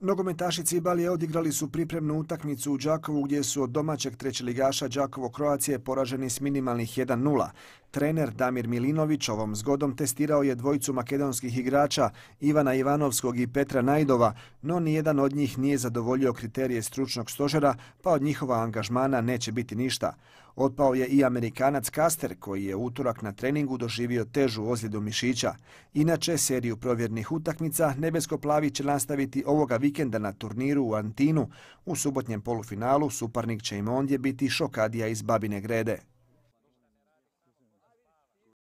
Nogometaši Cibalije odigrali su pripremnu utakmicu u Đakovu gdje su od domaćeg trećeligaša Đakovo Kroacije poraženi s minimalnih Trener Damir Milinović ovom zgodom testirao je dvojicu makedonskih igrača Ivana Ivanovskog i Petra Najdova, no nijedan od njih nije zadovoljio kriterije stručnog stožera, pa od njihova angažmana neće biti ništa. Otpao je i Amerikanac Kaster, koji je utorak na treningu doživio težu ozljedu mišića. Inače, seriju provjernih utakmica Nebesko Plavi će nastaviti ovoga vikenda na turniru u Antinu. U subotnjem polufinalu suparnik će im ondje biti šokadija iz Babine Grede.